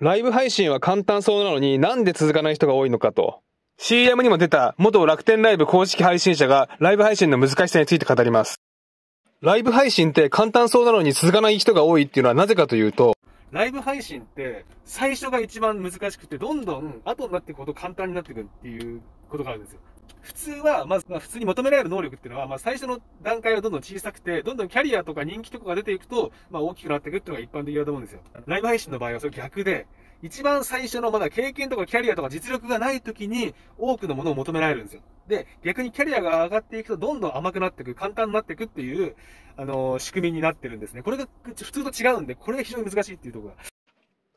ライブ配信は簡単そうなのになんで続かない人が多いのかと。CM にも出た元楽天ライブ公式配信者がライブ配信の難しさについて語ります。ライブ配信って簡単そうなのに続かない人が多いっていうのはなぜかというと、ライブ配信って最初が一番難しくて、どんどん後になっていくほど簡単になっていくっていうことがあるんですよ。普通は、まず、ま普通に求められる能力っていうのは、まあ、最初の段階はどんどん小さくて、どんどんキャリアとか人気とかが出ていくと、まあ、大きくなっていくっていうのが一般的だと思うんですよ。ライブ配信の場合はそれ逆で、一番最初のまだ経験とかキャリアとか実力がない時に多くのものを求められるんですよ。で、逆にキャリアが上がっていくとどんどん甘くなっていく、簡単になっていくっていう、あのー、仕組みになってるんですね。これが普通と違うんで、これが非常に難しいっていうところ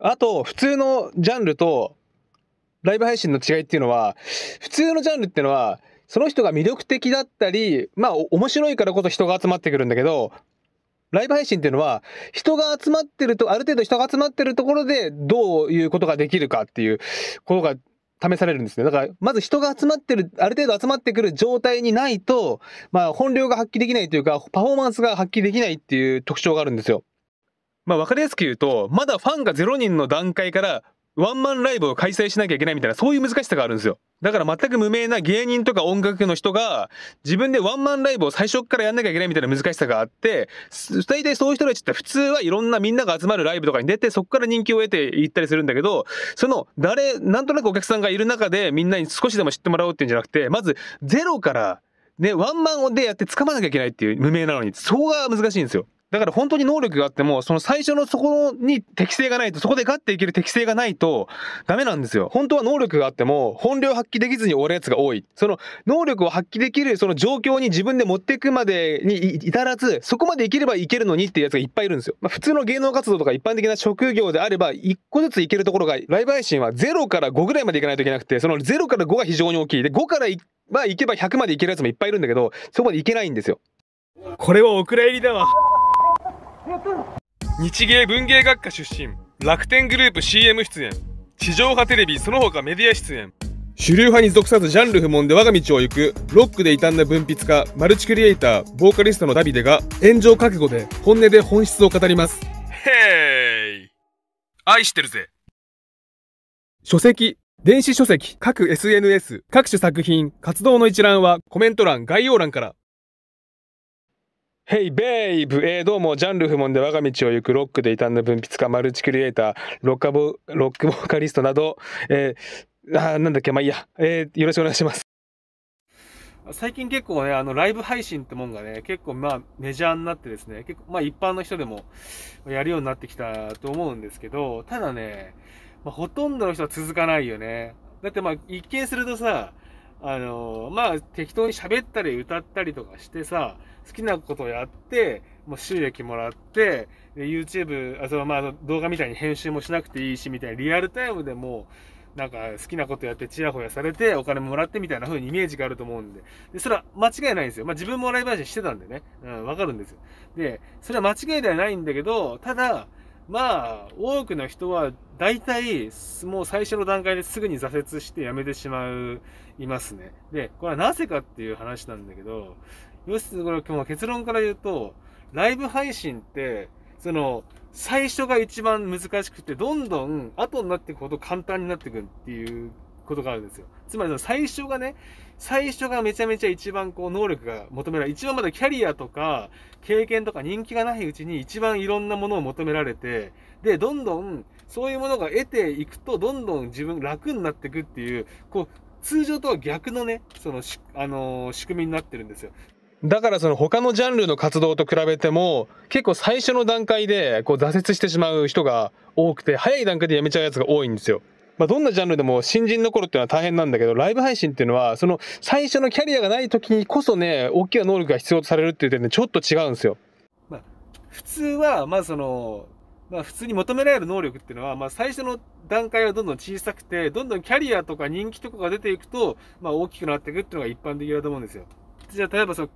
が。あと、普通のジャンルとライブ配信の違いっていうのは、普通のジャンルっていうのは、その人が魅力的だったり、まあ面白いからこそ人が集まってくるんだけど、ライブ配信っていうのは、人が集まってると、ある程度人が集まってるところで、どういうことができるかっていうことが試されるんですね。だから、まず人が集まってる、ある程度集まってくる状態にないと、まあ、本領が発揮できないというか、パフォーマンスが発揮できないっていう特徴があるんですよ。まあ、わかりやすく言うと、まだファンが0人の段階から、ワンマンライブを開催しなきゃいけないみたいな、そういう難しさがあるんですよ。だから全く無名な芸人とか音楽の人が、自分でワンマンライブを最初からやんなきゃいけないみたいな難しさがあって、大体そういう人たちって普通はいろんなみんなが集まるライブとかに出て、そこから人気を得ていったりするんだけど、その誰、なんとなくお客さんがいる中でみんなに少しでも知ってもらおうっていうんじゃなくて、まずゼロから、ね、ワンマンでやって掴まなきゃいけないっていう無名なのに、そこが難しいんですよ。だから本当に能力があっても、その最初のそこに適性がないと、そこでガッていける適性がないとダメなんですよ。本当は能力があっても、本領発揮できずに終わるやつが多い。その能力を発揮できる、その状況に自分で持っていくまでに至らず、そこまでいければいけるのにっていうやつがいっぱいいるんですよ。まあ、普通の芸能活動とか一般的な職業であれば、1個ずついけるところが、ライブ配信は0から5ぐらいまでいかないといけなくて、その0から5が非常に大きい。で、5からまあ、いけば100までいけるやつもいっぱいいるんだけど、そこまでいけないんですよ。これはお蔵入りだわ。日芸文芸学科出身楽天グループ CM 出演地上波テレビその他メディア出演主流派に属さずジャンル不問で我が道を行くロックで異端な文筆家マルチクリエイターボーカリストのダビデが炎上覚悟で本音で本質を語りますヘイ愛してるぜ書籍電子書籍各 SNS 各種作品活動の一覧はコメント欄概要欄からヘイベイブえー、どうも、ジャンル不問で我が道を行くロックで異端の文筆家、マルチクリエイター、ロッカボ、ロックボーカリストなど、えー、あなんだっけ、まあいいや、えー、よろしくお願いします。最近結構ね、あの、ライブ配信ってもんがね、結構まあメジャーになってですね、結構まあ一般の人でもやるようになってきたと思うんですけど、ただね、まあ、ほとんどの人は続かないよね。だってまあ一見するとさ、あのー、まあ、適当に喋ったり歌ったりとかしてさ、好きなことをやって、もう収益もらって、で、YouTube、あ、そのまあ、動画みたいに編集もしなくていいし、みたいな、リアルタイムでもなんか好きなことやってチヤホヤされてお金もらってみたいな風にイメージがあると思うんで。で、それは間違いないんですよ。まあ自分もライブ配信してたんでね。うん、わかるんですよ。で、それは間違いではないんだけど、ただ、まあ、多くの人は大体、もう最初の段階ですぐに挫折して辞めてしまう、いますね。で、これはなぜかっていう話なんだけど、要するにこれ結論から言うと、ライブ配信って、その、最初が一番難しくて、どんどん後になっていくほど簡単になっていくっていうことがあるんですよ。つまりその最初がね、最初がめちゃめちゃ一番こう能力が求められ、一番まだキャリアとか経験とか人気がないうちに一番いろんなものを求められて、で、どんどんそういうものが得ていくと、どんどん自分楽になっていくっていう、こう、通常とは逆のね、そのし、あのー、仕組みになってるんですよ。だからその他のジャンルの活動と比べても結構最初の段階でこう挫折してしまう人が多くて早い段階で辞めちゃうやつが多いんですよ。まあ、どんなジャンルでも新人の頃っていうのは大変なんだけど、ライブ配信っていうのは、その最初のキャリアがない時にこそね、大きな能力が必要とされるっていう点でちょっと違うんですよ。まあ、普通は、まあその、まあ、普通に求められる能力っていうのは、まあ、最初の段階はどんどん小さくて、どんどんキャリアとか人気とかが出ていくと、まあ、大きくなっていくっていうのが一般的だと思うんですよ。じゃあ、例えばその、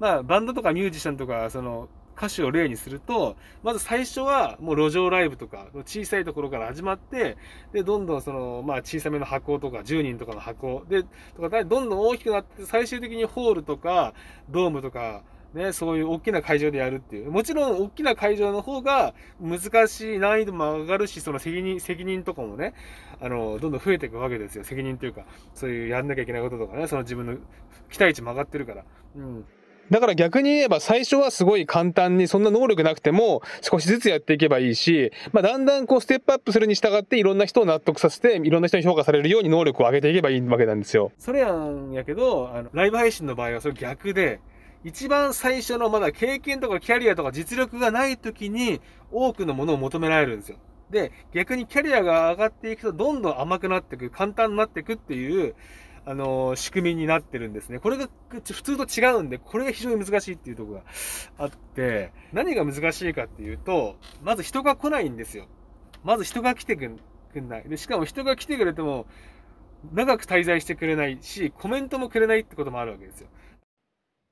まあ、バンドとかミュージシャンとか、その、歌手を例にすると、まず最初はもう路上ライブとか、小さいところから始まって、で、どんどんその、まあ小さめの箱とか、10人とかの箱で、とか、どんどん大きくなって、最終的にホールとか、ドームとか、ね、そういう大きな会場でやるっていう。もちろん大きな会場の方が難しい、難易度も上がるし、その責任、責任とかもね、あの、どんどん増えていくわけですよ。責任というか、そういうやんなきゃいけないこととかね、その自分の期待値も上がってるから。うん。だから逆に言えば最初はすごい簡単にそんな能力なくても少しずつやっていけばいいし、まあ、だんだんこうステップアップするに従っていろんな人を納得させていろんな人に評価されるように能力を上げていけばいいわけなんですよ。それやんやけどあのライブ配信の場合はそれ逆で一番最初のまだ経験とかキャリアとか実力がない時に多くのものを求められるんですよ。で、逆にキャリアが上がっていくとどんどん甘くなっていく、簡単になっていくっていう、あの、仕組みになってるんですね。これが普通と違うんで、これが非常に難しいっていうとこがあって、何が難しいかっていうと、まず人が来ないんですよ。まず人が来てくんない。で、しかも人が来てくれても、長く滞在してくれないし、コメントもくれないってこともあるわけですよ。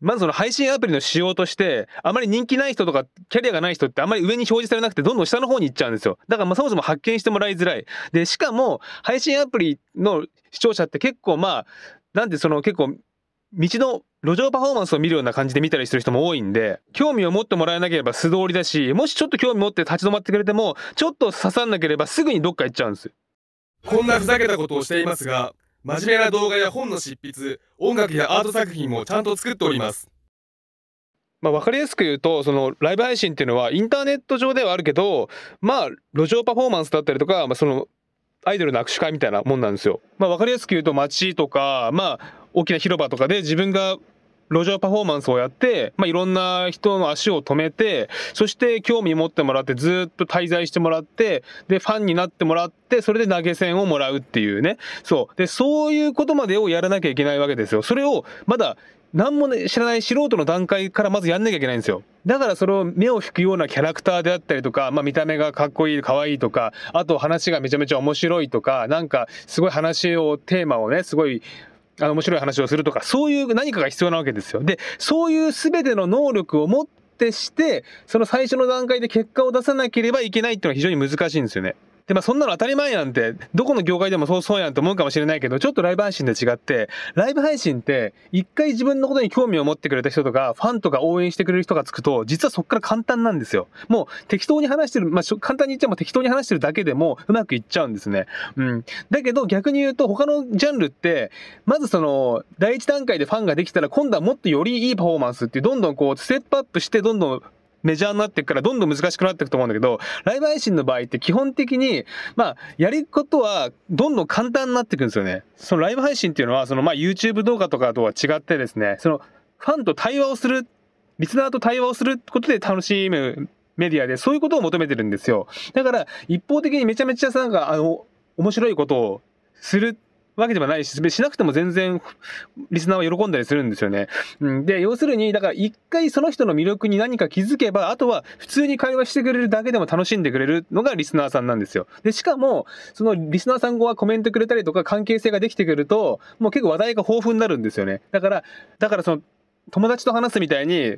まずその配信アプリの仕様として、あまり人気ない人とか、キャリアがない人ってあまり上に表示されなくて、どんどん下の方に行っちゃうんですよ。だからまあそもそも発見してもらいづらい。で、しかも、配信アプリの視聴者って結構まあ、なんでその結構、道の路上パフォーマンスを見るような感じで見たりする人も多いんで、興味を持ってもらえなければ素通りだし、もしちょっと興味持って立ち止まってくれても、ちょっと刺さんなければすぐにどっか行っちゃうんですこんなふざけたことをしていますが、真面目な動画や本の執筆音楽やアート作品もちゃんと作っておりますまあ、分かりやすく言うとそのライブ配信っていうのはインターネット上ではあるけどまあ路上パフォーマンスだったりとか、まあ、そのアイドルの握手会みたいなもんなんですよ。まあ、分かりやすく言うと街とか、まあ、大きな広場とかで自分が路上パフォーマンスをやって、まあ、いろんな人の足を止めて、そして興味持ってもらって、ずっと滞在してもらって、で、ファンになってもらって、それで投げ銭をもらうっていうね。そう。で、そういうことまでをやらなきゃいけないわけですよ。それを、まだ、何も、ね、知らない素人の段階からまずやんなきゃいけないんですよ。だからそれを目を引くようなキャラクターであったりとか、まあ見た目がかっこいい、かわいいとか、あと話がめちゃめちゃ面白いとか、なんかすごい話を、テーマをね、すごいあの面白い話をするとか、そういう何かが必要なわけですよ。で、そういう全ての能力を持ってして、その最初の段階で結果を出さなければいけないっていうのは非常に難しいんですよね。で、まあそんなの当たり前やんって、どこの業界でもそうそうやんと思うかもしれないけど、ちょっとライブ配信で違って、ライブ配信って、一回自分のことに興味を持ってくれた人とか、ファンとか応援してくれる人がつくと、実はそっから簡単なんですよ。もう適当に話してる、まあ簡単に言っちゃも適当に話してるだけでもうまくいっちゃうんですね。うん。だけど逆に言うと他のジャンルって、まずその、第一段階でファンができたら今度はもっとよりいいパフォーマンスってどんどんこうステップアップしてどんどんメジャーになっていくから、どんどん難しくなっていくと思うんだけど、ライブ配信の場合って基本的に、まあ、やることはどんどん簡単になっていくんですよね。そのライブ配信っていうのは、そのまあ YouTube 動画とかとは違ってですね、そのファンと対話をする、リスナーと対話をすることで楽しむメディアで、そういうことを求めてるんですよ。だから、一方的にめちゃめちゃなんか、あの、面白いことをするわけではないし、しなくても全然、リスナーは喜んだりするんですよね。で、要するに、だから一回その人の魅力に何か気づけば、あとは普通に会話してくれるだけでも楽しんでくれるのがリスナーさんなんですよ。で、しかも、そのリスナーさん後はコメントくれたりとか関係性ができてくると、もう結構話題が豊富になるんですよね。だから、だからその、友達と話すみたいに、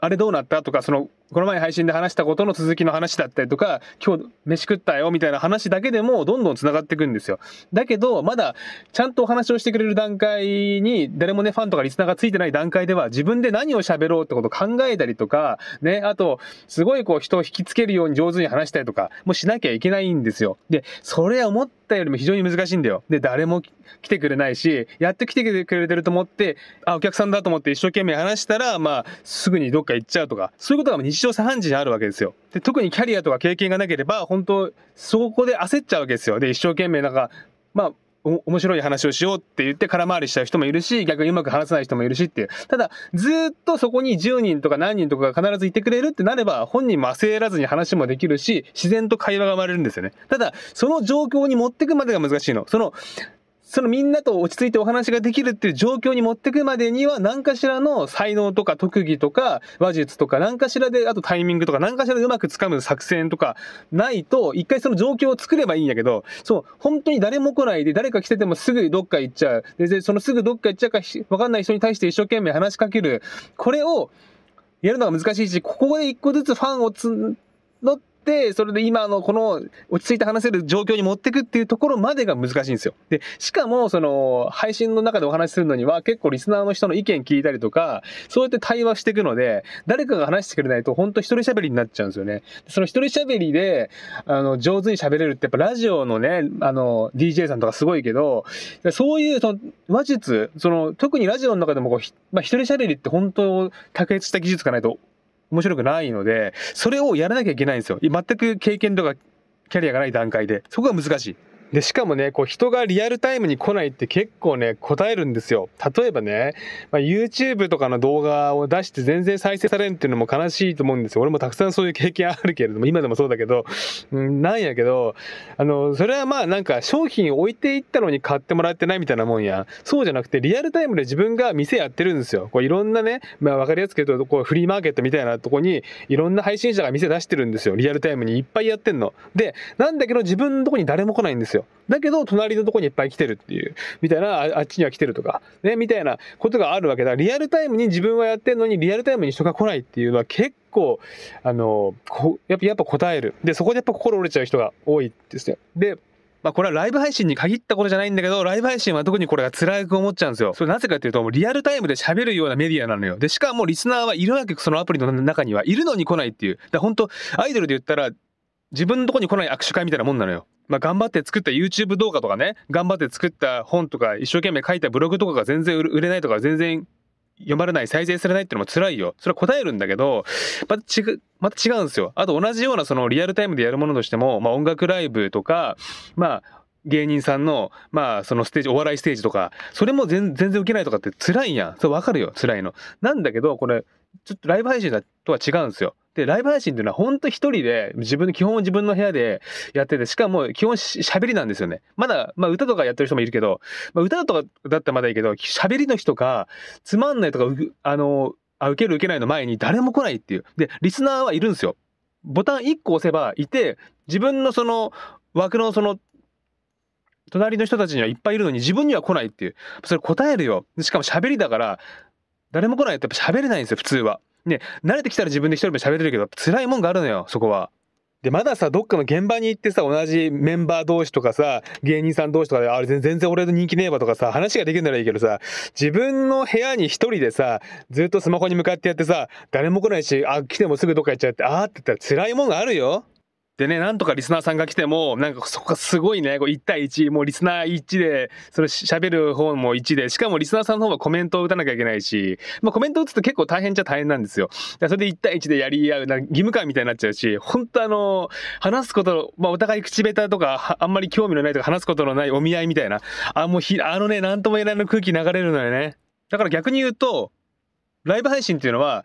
あれどうなったとか、その、この前配信で話したことの続きの話だったりとか、今日飯食ったよみたいな話だけでもどんどん繋がっていくんですよ。だけど、まだちゃんとお話をしてくれる段階に、誰もね、ファンとかリスナーがついてない段階では、自分で何を喋ろうってことを考えたりとか、ね、あと、すごいこう人を引きつけるように上手に話したりとか、もしなきゃいけないんですよ。で、それは思ったよりも非常に難しいんだよ。で、誰も来てくれないし、やっと来てくれてると思って、あ、お客さんだと思って一生懸命話したら、まあ、すぐにどっか行っちゃうとか、そういうことが日常茶飯事であるわけですよ。で、特にキャリアとか経験がなければ、本当そこで焦っちゃうわけですよ。で、一生懸命なんか、まあ、面白い話をしようって言って空回りしちゃう人もいるし、逆にうまく話せない人もいるしっていう。ただ、ずっとそこに10人とか何人とかが必ずいてくれるってなれば、本人も焦らずに話もできるし、自然と会話が生まれるんですよね。ただ、その状況に持ってくまでが難しいの。その、そのみんなと落ち着いてお話ができるっていう状況に持ってくまでには、何かしらの才能とか特技とか、話術とか、何かしらで、あとタイミングとか、何かしらでうまくつかむ作戦とか、ないと、一回その状況を作ればいいんやけど、そう、本当に誰も来ないで、誰か来ててもすぐどっか行っちゃう。で、そのすぐどっか行っちゃうか、わかんない人に対して一生懸命話しかける。これを、やるのが難しいし、ここで一個ずつファンを募っ、それで今のこの落ち着いて話せる状況に持ってくっていうところまでが難しいんですよ。で、しかも、その、配信の中でお話しするのには、結構リスナーの人の意見聞いたりとか、そうやって対話していくので、誰かが話してくれないと、本当一人喋りになっちゃうんですよね。その一人喋りで、あの、上手に喋れるって、やっぱラジオのね、あの、DJ さんとかすごいけど、そういう、その、話術、その、特にラジオの中でもこう、まあ、一人喋りって本当、卓越した技術がないと面白くないので、それをやらなきゃいけないんですよ。全く経験とかキャリアがない段階で。そこが難しい。で、しかもね、こう人がリアルタイムに来ないって結構ね、答えるんですよ。例えばね、まあ、YouTube とかの動画を出して全然再生されんっていうのも悲しいと思うんですよ。俺もたくさんそういう経験あるけれども、今でもそうだけど、うん、なんやけど、あの、それはまあなんか商品置いていったのに買ってもらってないみたいなもんや。そうじゃなくて、リアルタイムで自分が店やってるんですよ。こういろんなね、まあわかりやすく言うと、こうフリーマーケットみたいなとこに、いろんな配信者が店出してるんですよ。リアルタイムにいっぱいやってんの。で、なんだけど自分のとこに誰も来ないんですよ。よ。だけど、隣のとこにいっぱい来てるっていう、みたいな、あっちには来てるとか、ね、みたいなことがあるわけだ。リアルタイムに自分はやってんのに、リアルタイムに人が来ないっていうのは結構、あの、やっぱ、やっぱ答える。で、そこでやっぱ心折れちゃう人が多いですよ。で、まあこれはライブ配信に限ったことじゃないんだけど、ライブ配信は特にこれが辛く思っちゃうんですよ。それなぜかっていうと、リアルタイムで喋るようなメディアなのよ。で、しかもリスナーはいるわけ、そのアプリの中にはいるのに来ないっていう。だ本当アイドルで言ったら、自分のとこに来ない握手会みたいなもんなのよ。まあ、頑張って作った YouTube 動画とかね、頑張って作った本とか、一生懸命書いたブログとかが全然売れないとか、全然読まれない、再生されないってのも辛いよ。それは答えるんだけど、また違う、また違うんですよ。あと同じようなそのリアルタイムでやるものとしても、まあ、音楽ライブとか、まあ、芸人さんの、まあ、そのステージ、お笑いステージとか、それも全然受けないとかって辛いやん。それわかるよ、辛いの。なんだけど、これ、ちょっとライブ配信とは違うんですよ。で、ライブ配信っていうのは本当と一人で、自分の、基本を自分の部屋でやってて、しかも基本喋りなんですよね。まだ、まあ歌とかやってる人もいるけど、まあ歌とかだったらまだいいけど、喋りの人とか、つまんないとか、あの、あ受ける受けないの前に誰も来ないっていう。で、リスナーはいるんですよ。ボタン1個押せばいて、自分のその枠のその隣の人たちにはいっぱいいるのに自分には来ないっていう。それ答えるよ。しかも喋りだから、誰も来ないとやっぱ喋れないんですよ、普通は。ね、慣れてきたら自分で一人も喋れるけど、辛いもんがあるのよ、そこは。で、まださ、どっかの現場に行ってさ、同じメンバー同士とかさ、芸人さん同士とかで、あれ全然俺の人気ねえわとかさ、話ができるならいいけどさ、自分の部屋に一人でさ、ずっとスマホに向かってやってさ、誰も来ないし、あ、来てもすぐどっか行っちゃって、あーって言ったら辛いもんがあるよ。でね、なんとかリスナーさんが来ても、なんかそこがすごいね、こう1対1、もうリスナー1で、それ喋る方も1で、しかもリスナーさんの方がコメントを打たなきゃいけないし、まあコメント打つと結構大変じゃ大変なんですよ。それで1対1でやり合う、な義務感みたいになっちゃうし、本当あの、話すこと、まあお互い口下手とか、あんまり興味のないとか話すことのないお見合いみたいな、あ、もうひ、あのね、なんとも言えないの空気流れるのよね。だから逆に言うと、ライブ配信っていうのは、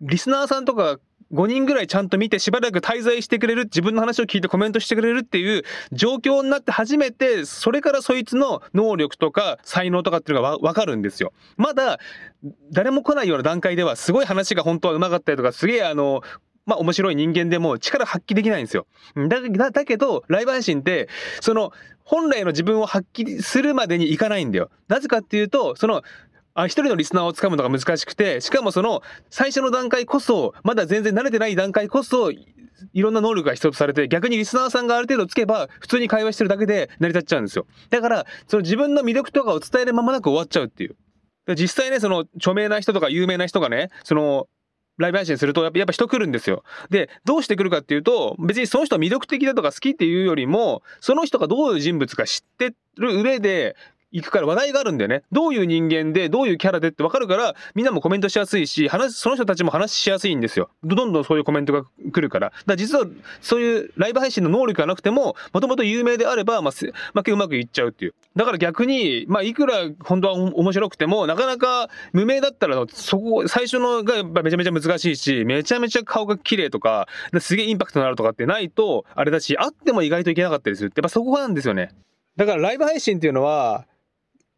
リスナーさんとか5人ぐらいちゃんと見てしばらく滞在してくれる自分の話を聞いてコメントしてくれるっていう状況になって初めてそれからそいつの能力とか才能とかっていうのが分かるんですよ。まだ誰も来ないような段階ではすごい話が本当はうまかったりとかすげえあのまあ面白い人間でも力発揮できないんですよ。だだだけど、ライバ配心って、その、本来の自分を発揮するまでにいかないんだよ。なぜかっていうと、その、あ一人のリスナーをつかむのが難しくてしかもその最初の段階こそまだ全然慣れてない段階こそいろんな能力が必要とされて逆にリスナーさんがある程度つけば普通に会話してるだけで成り立っちゃうんですよだからその自分の魅力とかを伝えるままなく終わっちゃうっていう実際ねその著名な人とか有名な人がねそのライブ配信するとやっぱ人来るんですよ。で、どうして来るかっていうと、別にその人は魅力的だとか好きっていうよりも、その人がどういう人物か知ってる上で、行くから話題があるんだよね。どういう人間で、どういうキャラでってわかるから、みんなもコメントしやすいし、話、その人たちも話しやすいんですよ。どんどんそういうコメントが来るから。だから実は、そういうライブ配信の能力がなくても、もともと有名であれば、まあ、まあ、うまくいっちゃうっていう。だから逆に、まあ、いくら本当は面白くても、なかなか無名だったら、そこ、最初のがめちゃめちゃ難しいし、めちゃめちゃ顔が綺麗とか、すげえインパクトのあるとかってないと、あれだし、あっても意外といけなかったりするって、やっぱそこなんですよね。だからライブ配信っていうのは、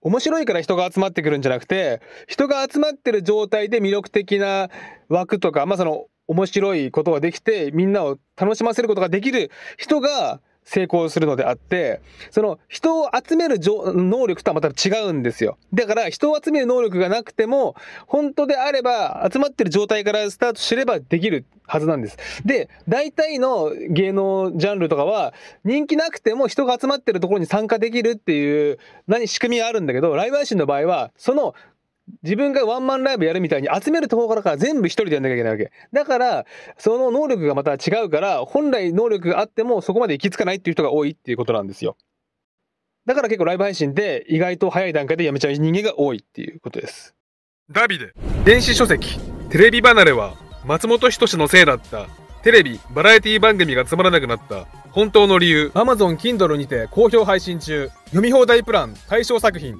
面白いから人が集まってくるんじゃなくて、人が集まってる状態で魅力的な枠とか、まあその面白いことができて、みんなを楽しませることができる人が成功するのであって、その人を集める能力とはまた違うんですよ。だから人を集める能力がなくても、本当であれば集まってる状態からスタートすればできるはずなんです。で、大体の芸能ジャンルとかは人気なくても人が集まってるところに参加できるっていう何仕組みがあるんだけど、ライブ配信の場合は、その自分がワンマンライブやるみたいに集めるところから全部一人でやんなきゃいけないわけ。だから、その能力がまた違うから、本来能力があってもそこまで行き着かないっていう人が多いっていうことなんですよ。だから結構ライブ配信で意外と早い段階でやめちゃう人間が多いっていうことです。ダビデ、電子書籍、テレビ離れは松本人志のせいだった。テレビ、バラエティ番組がつまらなくなった。本当の理由。Amazon Kindle にて好評配信中。読み放題プラン、対象作品。